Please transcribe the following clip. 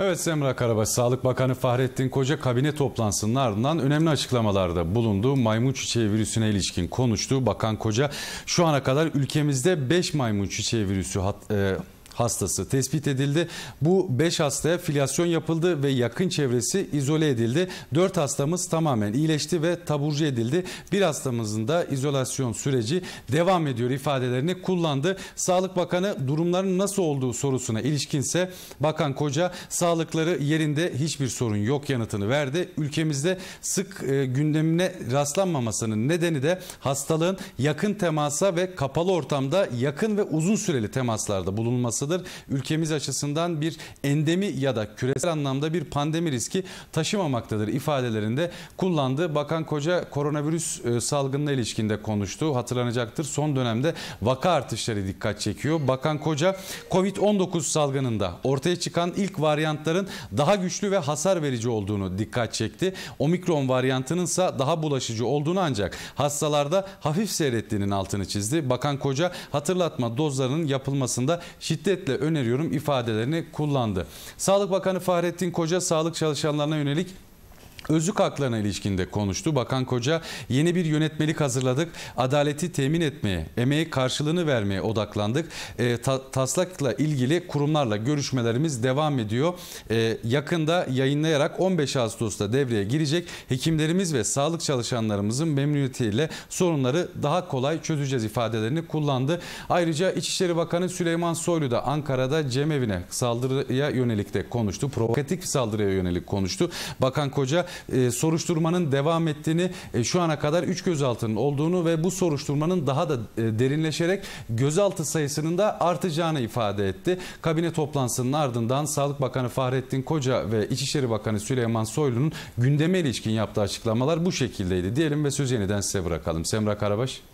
Evet Semra Karabaş, Sağlık Bakanı Fahrettin Koca kabine toplantısının ardından önemli açıklamalarda bulundu. Maymun çiçeği virüsüne ilişkin konuştu. Bakan Koca şu ana kadar ülkemizde 5 maymun çiçeği virüsü hat, e, hastası tespit edildi. Bu 5 hastaya filyasyon yapıldı ve yakın çevresi izole edildi. 4 hastamız tamamen iyileşti ve taburcu edildi. Bir hastamızın da izolasyon süreci devam ediyor ifadelerini kullandı. Sağlık Bakanı durumların nasıl olduğu sorusuna ilişkinse Bakan Koca sağlıkları yerinde hiçbir sorun yok yanıtını verdi. Ülkemizde sık e, gündemine rastlanmamasının nedeni de hastalığın yakın temasa ve kapalı ortamda yakın ve uzun süreli temaslarda bulunması olmasıdır. Ülkemiz açısından bir endemi ya da küresel anlamda bir pandemi riski taşımamaktadır ifadelerinde kullandı. Bakan Koca koronavirüs e, salgınına ilişkinde konuştu. Hatırlanacaktır son dönemde vaka artışları dikkat çekiyor. Bakan Koca Covid-19 salgınında ortaya çıkan ilk varyantların daha güçlü ve hasar verici olduğunu dikkat çekti. Omikron varyantının ise daha bulaşıcı olduğunu ancak hastalarda hafif seyrettiğinin altını çizdi. Bakan Koca hatırlatma dozlarının yapılmasında şiddet şiddetle öneriyorum ifadelerini kullandı. Sağlık Bakanı Fahrettin Koca sağlık çalışanlarına yönelik özlük haklarına ilişkinde konuştu. Bakan Koca yeni bir yönetmelik hazırladık. Adaleti temin etmeye, emeği karşılığını vermeye odaklandık. E, ta, taslakla ilgili kurumlarla görüşmelerimiz devam ediyor. E, yakında yayınlayarak 15 Ağustos'ta devreye girecek hekimlerimiz ve sağlık çalışanlarımızın memnuniyetiyle sorunları daha kolay çözeceğiz ifadelerini kullandı. Ayrıca İçişleri Bakanı Süleyman Soylu da Ankara'da cemevi Filistin'e saldırıya yönelik de konuştu. Provokatif saldırıya yönelik konuştu. Bakan Koca e, soruşturmanın devam ettiğini, e, şu ana kadar 3 gözaltının olduğunu ve bu soruşturmanın daha da e, derinleşerek gözaltı sayısının da artacağını ifade etti. Kabine toplantısının ardından Sağlık Bakanı Fahrettin Koca ve İçişleri Bakanı Süleyman Soylu'nun gündeme ilişkin yaptığı açıklamalar bu şekildeydi diyelim ve sözü yeniden size bırakalım. Semra Karabaş.